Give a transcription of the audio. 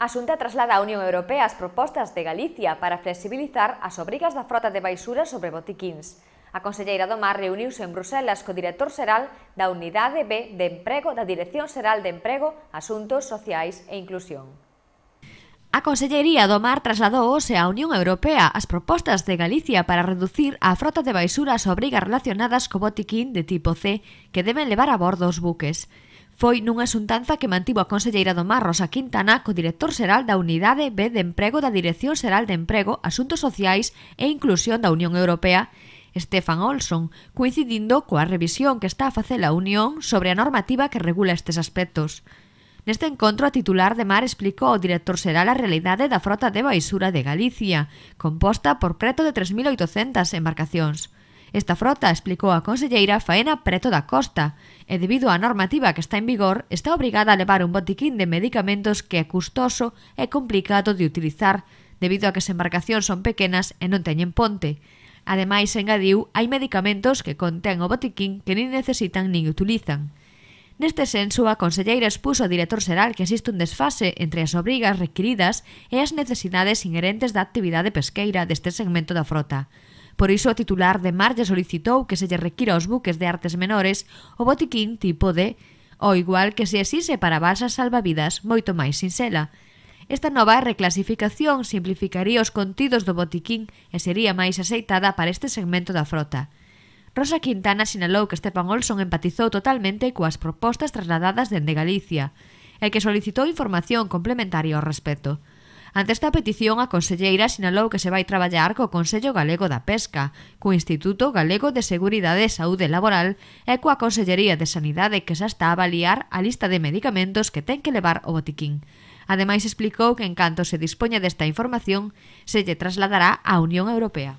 A Xunta traslada a Unión Europea as propostas de Galicia para flexibilizar as obrigas da frota de baixura sobre botiquins. A conselleira do Mar reuniuse en Bruselas co director xeral da Unidade B de Emprego da Dirección Xeral de Emprego, Asuntos Sociais e Inclusión. A Consellería do Mar trasladou hoxe á Unión Europea as propostas de Galicia para reducir a frota de baisuras obrigas relacionadas co botiquín de tipo C que deben levar a bordo os buques. Foi nunha xuntanza que mantivo a conselleira do Mar Rosa Quintana co director xeral da Unidade B de Emprego da Dirección Xeral de Emprego, Asuntos Sociais e Inclusión da Unión Europea, Stefan Olson, coincidindo coa revisión que está a facer a Unión sobre a normativa que regula estes aspectos. Neste encontro, a titular de Mar explicou ao director xeral a realidade da frota de baixura de Galicia, composta por preto de 3.800 embarcacións. Esta frota, explicou a conselleira, faena preto da costa e debido á normativa que está en vigor, está obrigada a levar un botiquín de medicamentos que é custoso e complicado de utilizar debido a que as embarcacións son pequenas e non teñen ponte. Ademais, engadiu, hai medicamentos que contén o botiquín que nin necesitan nin utilizan. Neste senso, a conselleira expuso ao director xeral que existe un desfase entre as obrigas requiridas e as necesidades inherentes da actividade pesqueira deste segmento da frota. Por iso a titular de Mar ya solicitou que se lle requira os buques de artes menores o botiquín tipo D, o igual que se exise para balsas salvavidas moito máis sinxela. Esta nova reclasificación simplificaría os contidos do botiquín e sería máis aceitada para este segmento da frota. Rosa Quintana sinalou que Stefan Olson empatizou totalmente coas propostas trasladadas dende Galicia e que solicitou información complementaria ao respecto. Ante esta petición, a conselleira sinalou que se vai traballar co Consello Galego da Pesca, co Instituto Galego de Seguridade e Saúde Laboral e coa Consellería de Sanidade que xa está a avaliar a lista de medicamentos que ten que levar o botiquín. Ademais, explicou que en canto se dispoña desta información, se lle trasladará á Unión Europea.